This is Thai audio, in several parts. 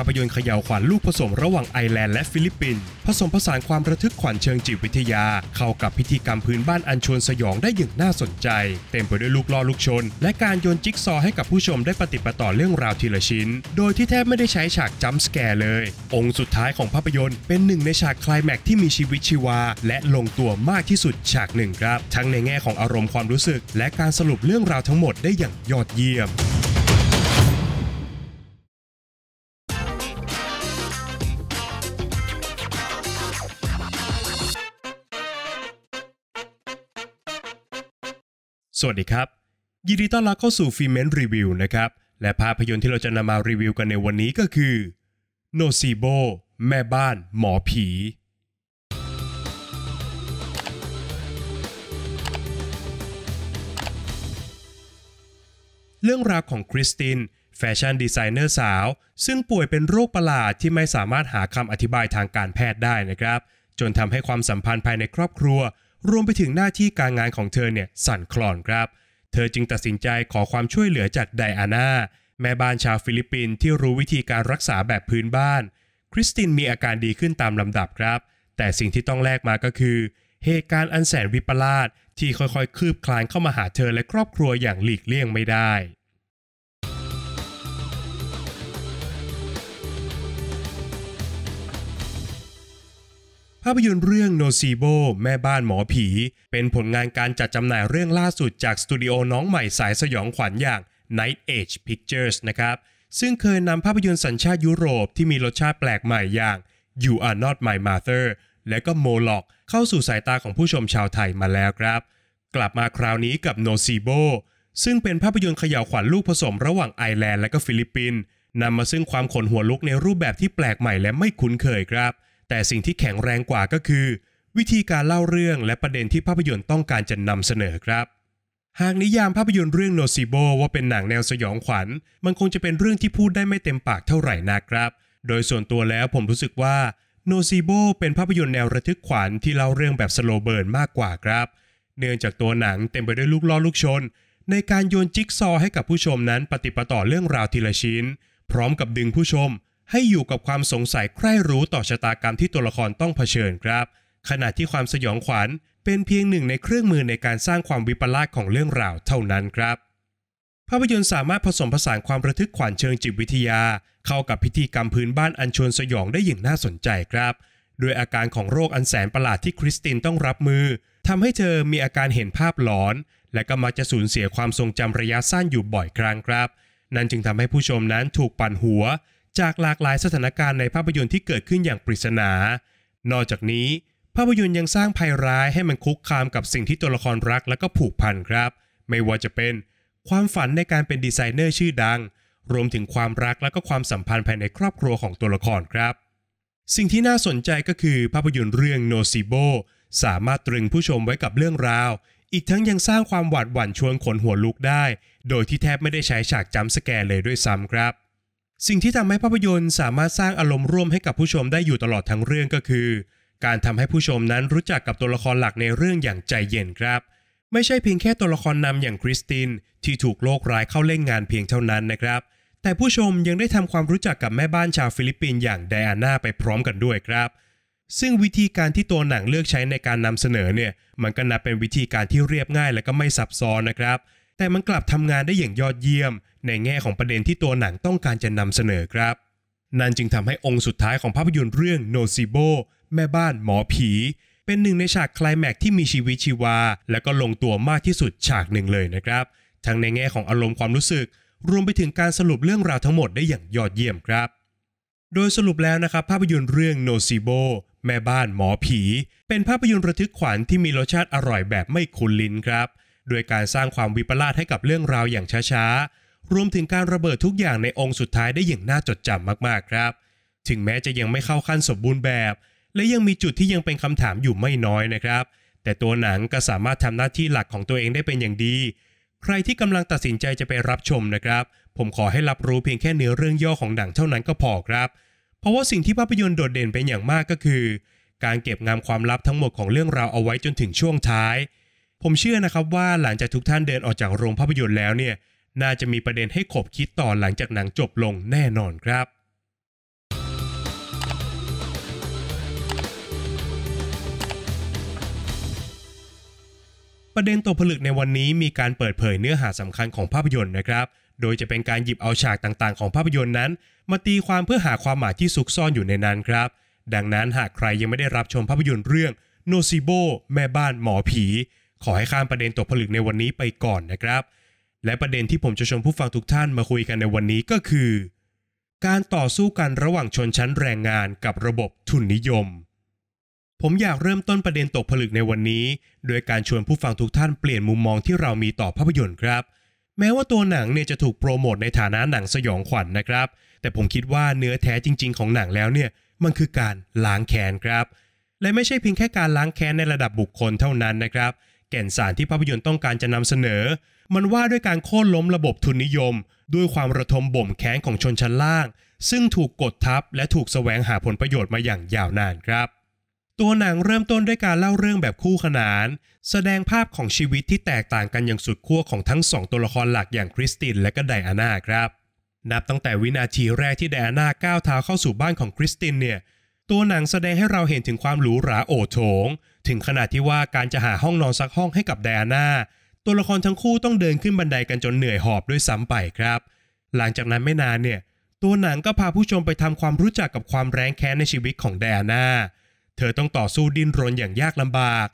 าพยนตร์เขย่าวขวัญลูกผสมระหว่างไอแลนด์และฟิลิปปินส์ผสมผสานความระทึกขวัญเชิงจิตวิทยาเข้ากับพิธีกรรมพื้นบ้านอันชวนสยองได้อย่างน่าสนใจ เต็มไปด้วยลูกล่อลูกชนและการโยนจิ๊กซอให้กับผู้ชมได้ปฏิปต่อเรื่องราวทีละชิ้น โดยที่แทบไม่ได้ใช้ฉากจัมส์สแกร์เลย องค์สุดท้ายของภาพยนตร์เป็นหนึ่งในฉากคลายแม็กที่มีชีวิตชีวาและลงตัวมากที่สุดฉากหนึ่งครับ ทั้งในแง่ของอารมณ์ความรู้สึกและการสรุปเรื่องราวทั้งหมดได้อย่างยอดเยี่ยมสวัสดีครับ ยินดีต้อนรับเข้าสู่ฟิเมนรีวิวนะครับ และภาพยนตร์ที่เราจะนำมารีวิวกันในวันนี้ก็คือ โนซีโบ แม่บ้าน หมอผี เรื่องราวของคริสติน แฟชั่นดีไซเนอร์สาว ซึ่งป่วยเป็นโรคประหลาดที่ไม่สามารถหาคำอธิบายทางการแพทย์ได้นะครับ จนทำให้ความสัมพันธ์ภายในครอบครัวรวมไปถึงหน้าที่การงานของเธอเนี่ยสั่นคลอนครับ เธอจึงตัดสินใจขอความช่วยเหลือจากไดอาน่า แม่บ้านชาวฟิลิปปินส์ที่รู้วิธีการรักษาแบบพื้นบ้าน คริสตินมีอาการดีขึ้นตามลำดับครับ แต่สิ่งที่ต้องแลกมาก็คือเหตุการณ์อันแสนวิปลาสที่ค่อยๆ คืบคลานเข้ามาหาเธอและครอบครัวอย่างหลีกเลี่ยงไม่ได้ภาพยนตร์เรื่องโนซีโบแม่บ้านหมอผี เป็นผลงานการจัดจำหน่ายเรื่องล่าสุดจากสตูดิโอน้องใหม่สายสยองขวัญอย่าง Night Age Pictures นะครับ ซึ่งเคยนำภาพยนตร์สัญชาติยุโรปที่มีรสชาติแปลกใหม่อย่าง You Are Not My Mother และก็ Moloch เข้าสู่สายตาของผู้ชมชาวไทยมาแล้วครับ กลับมาคราวนี้กับ n o c i b o ซึ่งเป็นภาพยนตร์เขย่าวขวัญลูกผสมระหว่างไอร์แลนด์และก็ฟิลิปปินส์นำมาซึ่งความขนหัวลุกในรูปแบบที่แปลกใหม่และไม่คุ้นเคยครับแต่สิ่งที่แข็งแรงกว่าก็คือ วิธีการเล่าเรื่องและประเด็นที่ภาพยนตร์ต้องการจะนำเสนอครับ หากนิยามภาพยนตร์เรื่องโนซิโบว่าเป็นหนังแนวสยองขวัญมันคงจะเป็นเรื่องที่พูดได้ไม่เต็มปากเท่าไหร่นะครับ โดยส่วนตัวแล้วผมรู้สึกว่าโนซิโบเป็นภาพยนตร์แนวระทึกขวัญที่เล่าเรื่องแบบสโลเบิร์นมากกว่าครับเนื่องจากตัวหนังเต็มไปด้วยลูกล้อลูกชน ในการโยนจิ๊กซอ ให้กับผู้ชมนั้นปฏิปต่อเรื่องราวทีละชิ้น พร้อมกับดึงผู้ชมให้อยู่กับความสงสัยใคร่รู้ต่อชะตากรรมที่ตัวละครต้องเผชิญครับ ขณะที่ความสยองขวัญ เป็นเพียงหนึ่งในเครื่องมือในการสร้างความวิปลาสของเรื่องราวเท่านั้นครับ ภาพยนตร์สามารถผสมผสานความระทึกขวัญเชิงจิตวิทยา เข้ากับพิธีกรรมพื้นบ้านอันชวนสยองได้อย่างน่าสนใจครับ โดยอาการของโรคอันแสนประหลาดที่คริสตินต้องรับมือทำให้เธอมีอาการเห็นภาพหลอน และก็มักจะสูญเสียความทรงจำระยะสั้นอยู่บ่อยครั้งครับนั่นจึงทำให้ผู้ชมนั้นถูกปั่นหัวจากหลากหลายสถานการณ์ในภาพยนตร์ที่เกิดขึ้นอย่างปริศนา นอกจากนี้ ภาพยนตร์ยังสร้างภัยร้ายให้มันคุกคามกับสิ่งที่ตัวละครรักและก็ผูกพันครับ ไม่ว่าจะเป็น ความฝันในการเป็นดีไซเนอร์ชื่อดัง รวมถึงความรักและก็ความสัมพันธ์ภายในครอบครัวของตัวละครครับ สิ่งที่น่าสนใจก็คือ ภาพยนตร์เรื่องโนซิโบสามารถตรึงผู้ชมไว้กับเรื่องราว อีกทั้งยังสร้างความหวาดหวั่นชวนขนหัวลุกได้ โดยที่แทบไม่ได้ใช้ฉากจำสแกร์เลยด้วยซ้ำครับสิ่งที่ทำให้ภาพยนตร์สามารถสร้างอารมณ์ร่วมให้กับผู้ชมได้อยู่ตลอดทั้งเรื่องก็คือ การทำให้ผู้ชมนั้นรู้จักกับตัวละครหลักในเรื่องอย่างใจเย็นครับ ไม่ใช่เพียงแค่ตัวละครนำอย่างคริสตินที่ถูกโลกร้ายเข้าเล่นงานเพียงเท่านั้นนะครับ แต่ผู้ชมยังได้ทำความรู้จักกับแม่บ้านชาวฟิลิปปินส์อย่างไดอาน่าไปพร้อมกันด้วยครับ ซึ่งวิธีการที่ตัวหนังเลือกใช้ในการนำเสนอเนี่ยมันก็นับเป็นวิธีการที่เรียบง่ายและก็ไม่ซับซ้อนนะครับ แต่มันกลับทำงานได้อย่างยอดเยี่ยมในแง่ของประเด็นที่ตัวหนังต้องการจะนำเสนอครับ นั่นจึงทำให้องค์สุดท้ายของภาพยนตร์เรื่อง n o c i b o แม่บ้านหมอผี เป็นหนึ่งในฉากคลายแม็กที่มีชีวิตชีวา และก็ลงตัวมากที่สุดฉากหนึ่งเลยนะครับ ทั้งในแง่ของอารมณ์ความรู้สึก รวมไปถึงการสรุปเรื่องราวทั้งหมดได้อย่างยอดเยี่ยมครับ โดยสรุปแล้วนะครับ ภาพยนตร์เรื่อง n o c i b o แม่บ้านหมอผี เป็นภาพยนตร์ระทึกขวัญที่มีรสชาติอร่อยแบบไม่คุ้นลิ้นครับ โดยการสร้างความวิปลาสให้กับเรื่องราวอย่างช้าๆรวมถึงการระเบิดทุกอย่างในองค์สุดท้ายได้อย่างน่าจดจำมากๆครับ ถึงแม้จะยังไม่เข้าขั้นสมบูรณ์แบบ และยังมีจุดที่ยังเป็นคำถามอยู่ไม่น้อยนะครับ แต่ตัวหนังก็สามารถทำหน้าที่หลักของตัวเองได้เป็นอย่างดี ใครที่กำลังตัดสินใจจะไปรับชมนะครับ ผมขอให้รับรู้เพียงแค่เนื้อเรื่องย่อของหนังเท่านั้นก็พอครับ เพราะว่าสิ่งที่ภาพยนตร์โดดเด่นเป็นอย่างมากก็คือ การเก็บงามความลับทั้งหมดของเรื่องราวเอาไว้จนถึงช่วงท้าย ผมเชื่อนะครับว่าหลังจากทุกท่านเดินออกจากโรงภาพยนตร์แล้วเนี่ยน่าจะมีประเด็นให้ขบคิดต่อหลังจากหนังจบลงแน่นอนครับ ประเด็นตัวผลึกในวันนี้มีการเปิดเผยเนื้อหาสำคัญของภาพยนตร์นะครับ โดยจะเป็นการหยิบเอาฉากต่างๆ ของภาพยนตร์นั้นมาตีความเพื่อหาความหมายที่ซุกซ่อนอยู่ในนั้นครับ ดังนั้นหากใครยังไม่ได้รับชมภาพยนตร์เรื่องโนซิโบแม่บ้านหมอผี ขอให้ข้ามประเด็นตกผลึกในวันนี้ไปก่อนนะครับและประเด็นที่ผมจะชวนผู้ฟังทุกท่านมาคุยกันในวันนี้ก็คือ การต่อสู้กันระหว่างชนชั้นแรงงานกับระบบทุนนิยม ผมอยากเริ่มต้นประเด็นตกผลึกในวันนี้ โดยการชวนผู้ฟังทุกท่านเปลี่ยนมุมมองที่เรามีต่อภาพยนตร์ครับ แม้ว่าตัวหนังเนี่ยจะถูกโปรโมทในฐานะหนังสยองขวัญนนะครับ แต่ผมคิดว่าเนื้อแท้จริงๆของหนังแล้วเนี่ยมันคือการล้างแค้นครับ และไม่ใช่เพียงแค่การล้างแค้นในระดับบุคคลเท่านั้นนะครับแก่นสารที่ภาพยนตร์ต้องการจะนำเสนอ มันว่าด้วยการโค่นล้มระบบทุนนิยม ด้วยความระทมบ่มแข้งของชนชั้นล่าง ซึ่งถูกกดทับและถูกแสวงหาผลประโยชน์มาอย่างยาวนานครับ ตัวหนังเริ่มต้นด้วยการเล่าเรื่องแบบคู่ขนาน แสดงภาพของชีวิตที่แตกต่างกันอย่างสุดขั้วของทั้งสองตัวละครหลักอย่างคริสตินและก็ไดอาน่าครับ นับตั้งแต่วินาทีแรกที่ไดอาน่าก้าวเท้าเข้าสู่บ้านของคริสตินเนี่ยตัวหนังแสดงให้เราเห็นถึงความหรูหราโอโถงถึงขนาดที่ว่าการจะหาห้องนอนสักห้องให้กับไดอาน่าตัวละครทั้งคู่ต้องเดินขึ้นบันไดกันจนเหนื่อยหอบด้วยซ้ำไปครับ หลังจากนั้นไม่นานเนี่ยตัวหนังก็พาผู้ชมไปทำความรู้จักกับความแร้งแค้นในชีวิตของไดอาน่า เธอต้องต่อสู้ดิ้นรนอย่างยากลำบาก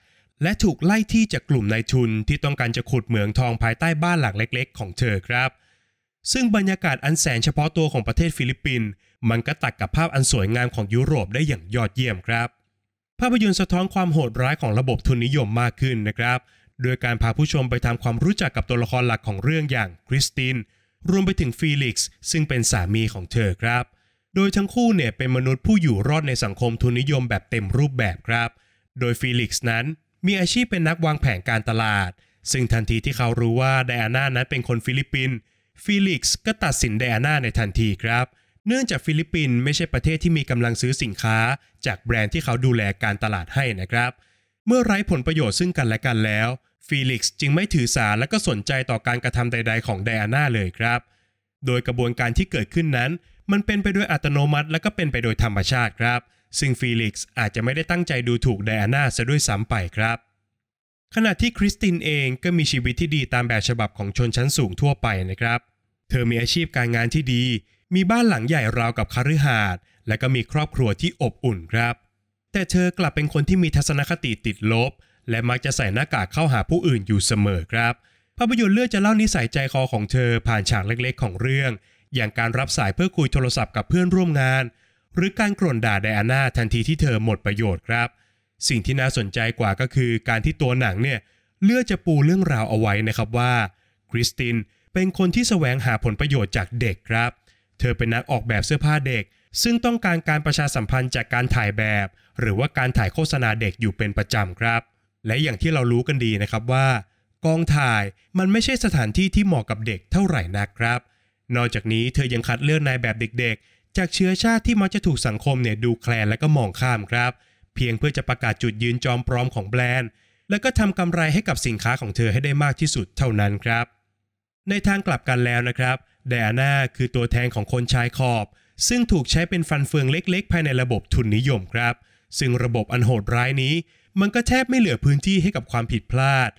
และถูกไล่ที่จากกลุ่มนายทุนที่ต้องการจะขุด เหมืองทองภายใต้บ้านหลังเล็ก ๆ ของเธอครับ ซึ่งบรรยากาศอันแสนเฉพาะตัวของประเทศฟิลิปปินส์มันก็ตัดกับภาพอันสวยงามของยุโรปได้อย่างยอดเยี่ยมครับภาพยนตร์สะท้อนความโหดร้ายของระบบทุนนิยมมากขึ้นนะครับ โดยการพาผู้ชมไปทำความรู้จักกับตัวละครหลักของเรื่องอย่างคริสติน รวมไปถึงฟีลิกซ์ซึ่งเป็นสามีของเธอครับ โดยทั้งคู่เนี่ยเป็นมนุษย์ผู้อยู่รอดในสังคมทุนนิยมแบบเต็มรูปแบบครับ โดยฟีลิกซ์นั้นมีอาชีพเป็นนักวางแผนการตลาด ซึ่งทันทีที่เขารู้ว่าไดอาน่านั้นเป็นคนฟิลิปปินส์ ฟีลิกซ์ก็ตัดสินไดอาน่าในทันทีครับเนื่องจากฟิลิปปินส์ไม่ใช่ประเทศที่มีกำลังซื้อสินค้า จากแบรนด์ที่เขาดูแลการตลาดให้นะครับ เมื่อไร้ผลประโยชน์ซึ่งกันและกันแล้วฟีลิกซ์จึงไม่ถือสาและก็สนใจต่อการกระทำใดๆของไดอาน่าเลยครับ โดยกระบวนการที่เกิดขึ้นนั้น มันเป็นไปด้วยอัตโนมัติ และก็เป็นไปโดยธรรมชาติครับ ซึ่งฟีลิกซ์อาจจะไม่ได้ตั้งใจดูถูกไดอาน่าซะด้วยซ้ำไปครับขณะที่คริสตินเองก็มีชีวิตที่ดีตามแบบฉบับของชนชั้นสูงทั่วไปนะครับ เธอมีอาชีพการงานที่ดีมีบ้านหลังใหญ่ราวกับคฤหาสน์และก็มีครอบครัวที่อบอุ่นครับ แต่เธอกลับเป็นคนที่มีทัศนคติติดลบ และมักจะใส่หน้ากากเข้าหาผู้อื่นอยู่เสมอครับ ภาพยนตร์เลือกจะเล่านิสัยใจคอของเธอ ผ่านฉากเล็กๆ ของเรื่อง อย่างการรับสายเพื่อคุยโทรศัพท์กับเพื่อนร่วมงาน หรือการกร่นด่าไดอาน่าทันทีที่เธอหมดประโยชน์ครับ สิ่งที่น่าสนใจกว่าก็คือ การที่ตัวหนังเนี่ย เลือกจะปูเรื่องราวเอาไว้นะครับว่า คริสตินเป็นคนที่แสวงหาผลประโยชน์จากเด็กครับเเธอเป็นนักออกแบบเสื้อผ้าเด็ก ซึ่งต้องการการประชาสัมพันธ์จากการถ่ายแบบ หรือว่าการถ่ายโฆษณาเด็กอยู่เป็นประจำครับ และอย่างที่เรารู้กันดีนะครับว่า กองถ่ายมันไม่ใช่สถานที่ที่เหมาะกับเด็กเท่าไหร่นักครับ นอกจากนี้เธอยังคัดเลือกนายแบบเด็กๆจากเชื้อชาติที่มักจะถูกสังคมเนี่ยดูแคลนและก็มองข้ามครับ เพียงเพื่อจะประกาศจุดยืนจอมปลอมของแบรนด์ และก็ทำกำไรให้กับสินค้าของเธอให้ได้มากที่สุดเท่านั้นครับ ในทางกลับกันแล้วนะครับไดอาน่าคือตัวแทนของคนชายขอบ ซึ่งถูกใช้เป็นฟันเฟืองเล็ก ๆ ภายในระบบทุนนิยมครับ ซึ่งระบบอันโหดร้ายนี้ มันก็แทบไม่เหลือพื้นที่ให้กับความผิดพลาด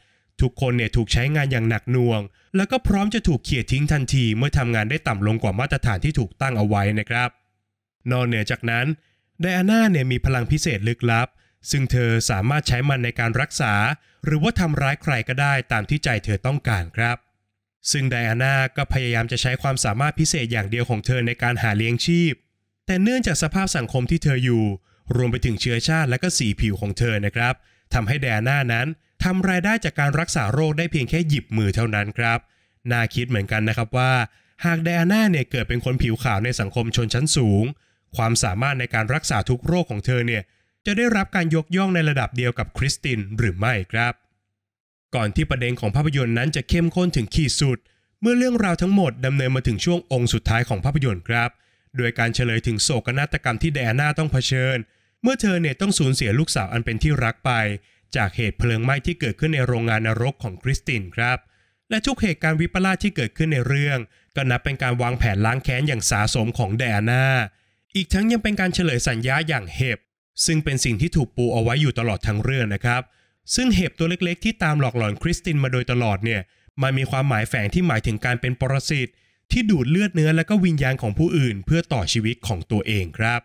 ทุกคนเนี่ยถูกใช้งานอย่างหนักหน่วง แล้วก็พร้อมจะถูกเขี่ยทิ้งทันทีเมื่อทำงานได้ต่ำลงกว่ามาตรฐานที่ถูกตั้งเอาไว้นะครับ นอกเหนือจากนั้นไดอาน่าเนี่ยมีพลังพิเศษลึกลับ ซึ่งเธอสามารถใช้มันในการรักษา หรือว่าทำร้ายใครก็ได้ตามที่ใจเธอต้องการครับซึ่งไดอาน่าก็พยายามจะใช้ความสามารถพิเศษอย่างเดียวของเธอในการหาเลี้ยงชีพ แต่เนื่องจากสภาพสังคมที่เธออยู่ รวมไปถึงเชื้อชาติและก็สีผิวของเธอนะครับ ทำให้ไดอาน่านั้นทำรายได้จากการรักษาโรคได้เพียงแค่หยิบมือเท่านั้นครับ น่าคิดเหมือนกันนะครับว่า หากไดอาน่าเนี่ยเกิดเป็นคนผิวขาวในสังคมชนชั้นสูง ความสามารถในการรักษาทุกโรคของเธอเนี่ยจะได้รับการยกย่องในระดับเดียวกับคริสตินหรือไม่ครับก่อนที่ประเด็นของภาพยนตร์นั้นจะเข้มข้นถึงขีดสุด เมื่อเรื่องราวทั้งหมดดำเนินมาถึงช่วงองค์สุดท้ายของภาพยนตร์ครับ โดยการเฉลยถึงโศกนาฏกรรมที่แดนาน่าต้องเผชิญ เมื่อเธอเนี่ยต้องสูญเสียลูกสาวอันเป็นที่รักไป จากเหตุเพลิงไหม้ที่เกิดขึ้นในโรงงานนรกของคริสตินครับ และทุกเหตุการณ์วิปลาสที่เกิดขึ้นในเรื่องก็นับเป็นการวางแผนล้างแค้นอย่างสาสมของแดนาน่าอีกทั้งยังเป็นการเฉลยสัญญาอย่างเห็บซึ่งเป็นสิ่งที่ถูกปูเอาไว้อยู่ตลอดทั้งเรื่องนะครับซึ่งเห็บตัวเล็กๆ ที่ตามหลอกหลอนคริสตินมาโดยตลอดเนี่ยมันมีความหมายแฝงที่หมายถึงการเป็นปรสิตที่ดูดเลือดเนื้อและก็วิญญาณของผู้อื่น เพื่อต่อชีวิตของตัวเองครับ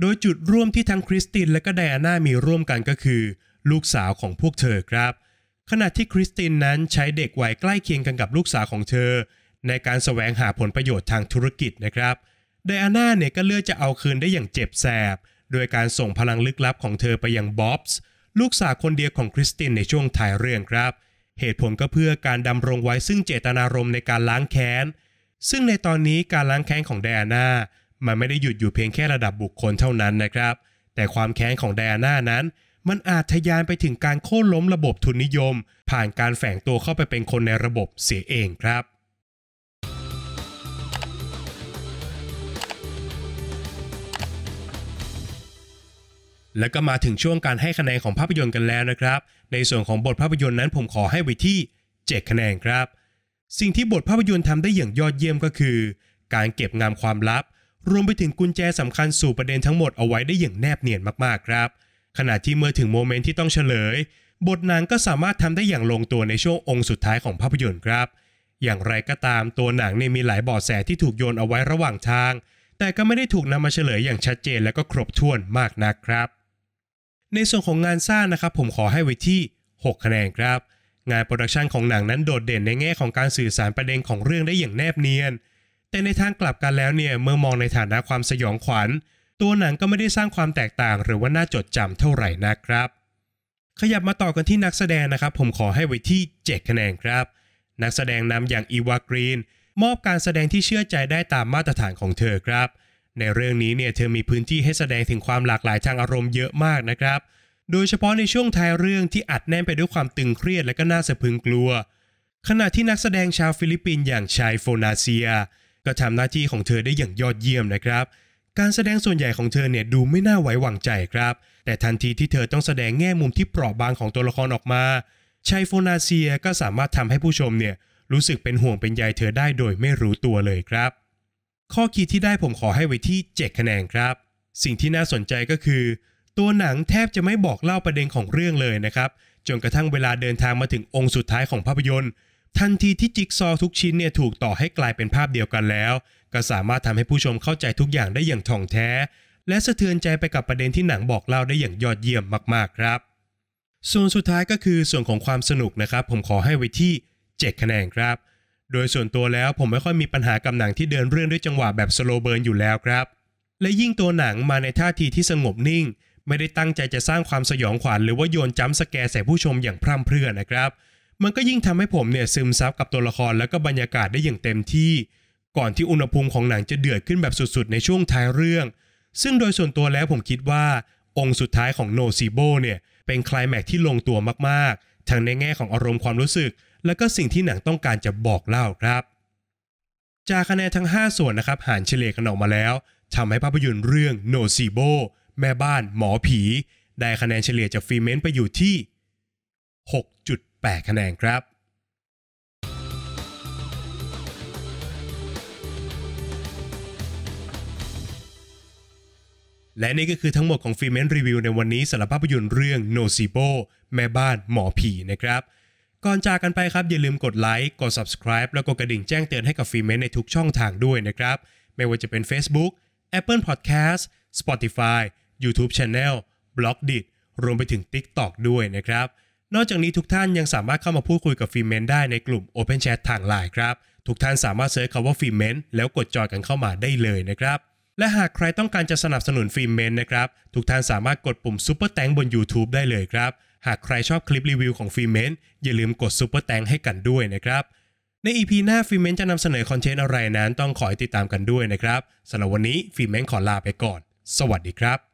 โดยจุดร่วมที่ทั้งคริสตินและก็ไดอาน่ามีร่วมกันก็คือ ลูกสาวของพวกเธอครับ ขณะที่คริสตินนั้นใช้เด็กวัยใกล้เคียงกันกับลูกสาวของเธอ ในการสแสวงหาผลประโยชน์ทางธุรกิจนะครับ ไดอาน่าเนี่ยก็เลือกจะเอาคืนได้อย่างเจ็บแสบโดยการส่งพลังลึกลับของเธอไปยังบ๊อบส์ลูกสาวคนเดียวของคริสตินในช่วงถ่ายเรื่องครับ เหตุผลก็เพื่อการดำรงไว้ซึ่งเจตนารมณ์ในการล้างแค้น ซึ่งในตอนนี้การล้างแค้นของไดอาน่ามันไม่ได้หยุดอยู่เพียงแค่ระดับบุคคลเท่านั้นนะครับ แต่ความแค้นของไดอาน่านั้น มันอาจทะยานไปถึงการโค่นล้มระบบทุนนิยม ผ่านการแฝงตัวเข้าไปเป็นคนในระบบเสียเองครับแล้วก็มาถึงช่วงการให้คะแนน ของภาพยนตร์กันแล้วนะครับ ในส่วนของบทภาพยนตร์นั้นผมขอให้ไว้ที่ 7 คะแนนครับ สิ่งที่บทภาพยนตร์ทำได้อย่างยอดเยี่ยมก็คือ การเก็บงามความลับ รวมไปถึงกุญแจสำคัญสู่ประเด็นทั้งหมดเอาไว้ได้อย่างแนบเนียนมากๆครับ ขณะที่เมื่อถึงโมเมนต์ที่ต้องเฉลย บทนางก็สามารถทำได้อย่างลงตัวในช่วงองค์สุดท้ายของภาพยนตร์ครับ อย่างไรก็ตามตัวหนังนี่มีหลายบอดแสที่ถูกโยนเอาไว้ระหว่างทาง แต่ก็ไม่ได้ถูกนำมาเฉลยอย่างชัดเจนและก็ครบถ้วนมากนักครับในส่วนของงานสร้างนะครับผมขอให้ไว้ที่ 6 คะแนนครับ งานโปรดักชันของหนังนั้นโดด เด่นในแง่ของการสื่อสารประเด็นของเรื่องได้อย่างแนบเนียนแต่ในทางกลับกันแล้วเนี่ยเมื่อมองในฐานะความสยองขวัญ ตัวหนังก็ไม่ได้สร้างความแตกต่างหรือว่าน่าจดจำเท่าไหร่นะครับ ขยับมาต่อกันที่นักแสดงนะครับ ผมขอให้ไว้ที่ 7 คะแนนครับนักแสดงนำอย่างอีวากรีนมอบการแสดงที่เชื่อใจได้ตามมาตรฐานของเธอครับในเรื่องนี้เนี่ยเธอมีพื้นที่ให้แสดงถึงความหลากหลายทางอารมณ์เยอะมากนะครับ โดยเฉพาะในช่วงท้ายเรื่องที่อัดแน่นไปด้วยความตึงเครียดและก็น่าสะพึงกลัว ขณะที่นักแสดงชาวฟิลิปปินส์อย่างชายโฟนาเซีย ก็ทำหน้าที่ของเธอได้อย่างยอดเยี่ยมนะครับ การแสดงส่วนใหญ่ของเธอเนี่ยดูไม่น่าไว้วางใจครับ แต่ทันทีที่เธอต้องแสดงแง่มุมที่เปราะบางของตัวละครออกมาชายโฟนาเซียก็สามารถทำให้ผู้ชมเนี่ยรู้สึกเป็นห่วงเป็นใยเธอได้โดยไม่รู้ตัวเลยครับข้อคิดที่ได้ผมขอให้ไว้ที่ 7 คะแนนครับ สิ่งที่น่าสนใจก็คือ ตัวหนังแทบจะไม่บอกเล่าประเด็นของเรื่องเลยนะครับ จนกระทั่งเวลาเดินทางมาถึงองค์สุดท้ายของภาพยนตร์ทันทีที่จิ๊กซอทุกชิ้นเนี่ยถูกต่อให้กลายเป็นภาพเดียวกันแล้ว ก็สามารถทำให้ผู้ชมเข้าใจทุกอย่างได้อย่างถ่องแท้ และสะเทือนใจไปกับประเด็นที่หนังบอกเล่าได้อย่างยอดเยี่ยมมาก ๆ ครับ ส่วนสุดท้ายก็คือส่วนของความสนุกนะครับ ผมขอให้ไว้ที่7คะแนนครับโดยส่วนตัวแล้วผมไม่ค่อยมีปัญหากับหนังที่เดินเรื่องด้วยจังหวะแบบสโลเบิร์นอยู่แล้วครับ และยิ่งตัวหนังมาในท่าทีที่สงบนิ่ง ไม่ได้ตั้งใจจะสร้างความสยองขวัญหรือว่าโยนจัมสแกร์ใส่ผู้ชมอย่างพร่ำเพรื่อนะครับ มันก็ยิ่งทำให้ผมเนี่ยซึมซับกับตัวละครแล้วก็บรรยากาศได้อย่างเต็มที่ ก่อนที่อุณหภูมิของหนังจะเดือดขึ้นแบบสุดๆในช่วงท้ายเรื่อง ซึ่งโดยส่วนตัวแล้วผมคิดว่าองค์สุดท้ายของโนซิโบเนี่ยเป็นคลายแม็กที่ลงตัวมากๆทั้งในแง่ของอารมณ์ความรู้สึกและก็สิ่งที่หนังต้องการจะบอกเล่าครับ จากคะแนนทั้ง 5 ส่วนนะครับหารเฉลยกันออกมาแล้วทำให้ภาพยนตร์เรื่องโนซีโบแม่บ้านหมอผี ได้คะแนนเฉลี่ยจากฟีเมนไปอยู่ที่ 6.8 คะแนนครับ และนี่ก็คือทั้งหมด ของฟีเมนรีวิวในวันนี้สำหรับภาพยนตร์เรื่องโนซิโบแม่บ้านหมอผีนะครับก่อนจากกันไปครับ อย่าลืมกดไลค์กด subscribe แล้วกดกระดิ่งแจ้งเตือนให้กับฟีเมนในทุกช่องทางด้วยนะครับ ไม่ว่าจะเป็น Facebook Apple Podcast Spotify YouTube Channel b l o g d i t รวมไปถึง TikTok ด้วยนะครับ นอกจากนี้ทุกท่านยังสามารถเข้ามาพูดคุยกับฟีเมนได้ในกลุ่ม Open Chat ทางไลน์ครับ ทุกท่านสามารถเซิร์ชคำว่าฟีเมนแล้วกดจอยกันเข้ามาได้เลยนะครับ และหากใครต้องการจะสนับสนุนฟีเมนนะครับทุกท่านสามารถกดปุ่มซ u เปอร์แตงบน YouTube ได้เลยครับหากใครชอบคลิปรีวิวของฟิเมนอย่าลืมกดซุปเปอร์แตงให้กันด้วยนะครับ ใน EP หน้าฟิเมนจะนำเสนอคอนเทนต์อะไรนั้น ต้องขอติดตามกันด้วยนะครับ สำหรับวันนี้ฟิเมนขอลาไปก่อน สวัสดีครับ